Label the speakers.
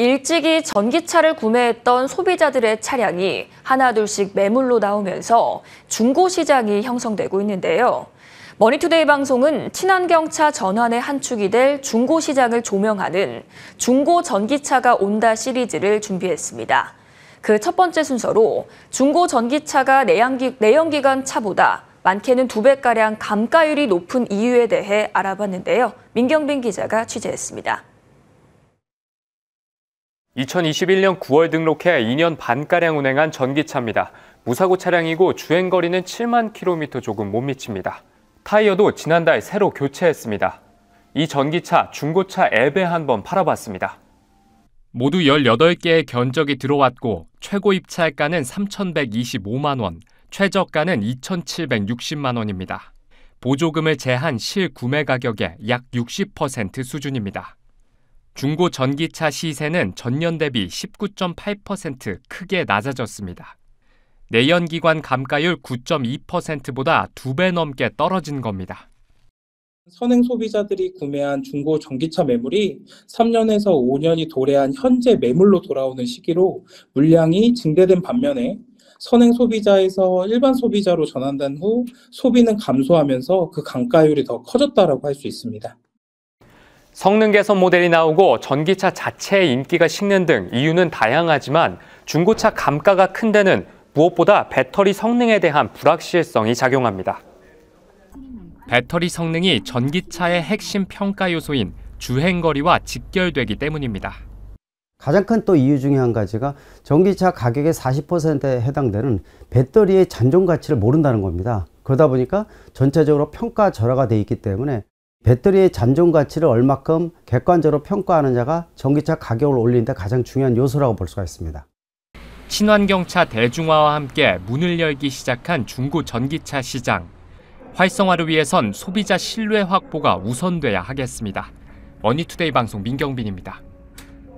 Speaker 1: 일찍이 전기차를 구매했던 소비자들의 차량이 하나둘씩 매물로 나오면서 중고 시장이 형성되고 있는데요. 머니투데이 방송은 친환경차 전환의 한 축이 될 중고 시장을 조명하는 중고 전기차가 온다 시리즈를 준비했습니다. 그 첫 번째 순서로 중고 전기차가 내연기, 내연기관 차보다 많게는 두 배가량 감가율이 높은 이유에 대해 알아봤는데요. 민경빈 기자가 취재했습니다.
Speaker 2: 2021년 9월 등록해 2년 반가량 운행한 전기차입니다. 무사고 차량이고 주행거리는 7만 킬로미터 조금 못 미칩니다. 타이어도 지난달 새로 교체했습니다. 이 전기차 중고차 앱에 한번 팔아봤습니다. 모두 18개의 견적이 들어왔고 최고 입찰가는 3,125만 원, 최저가는 2,760만 원입니다. 보조금을 제한 실 구매 가격의 약 60% 수준입니다. 중고 전기차 시세는 전년 대비 19.8% 크게 낮아졌습니다. 내연기관 감가율 9.2%보다 두 배 넘게 떨어진 겁니다.
Speaker 3: 선행 소비자들이 구매한 중고 전기차 매물이 3년에서 5년이 도래한 현재 매물로 돌아오는 시기로 물량이 증대된 반면에 선행 소비자에서 일반 소비자로 전환된 후 소비는 감소하면서 그 감가율이 더
Speaker 2: 커졌다라고 할 수 있습니다. 성능 개선 모델이 나오고 전기차 자체의 인기가 식는 등 이유는 다양하지만 중고차 감가가 큰 데는 무엇보다 배터리 성능에 대한 불확실성이 작용합니다. 배터리 성능이 전기차의 핵심 평가 요소인 주행거리와 직결되기 때문입니다.
Speaker 4: 가장 큰 또 이유 중에 한 가지가 전기차 가격의 40%에 해당되는 배터리의 잔존 가치를 모른다는 겁니다. 그러다 보니까 전체적으로 평가 절하가 돼 있기 때문에 배터리의 잔존 가치를 얼마큼 객관적으로 평가하느냐가 전기차 가격을 올리는 데 가장 중요한 요소라고 볼 수가 있습니다.
Speaker 2: 친환경차 대중화와 함께 문을 열기 시작한 중고 전기차 시장. 활성화를 위해선 소비자 신뢰 확보가 우선돼야 하겠습니다. 머니투데이 방송 민경빈입니다.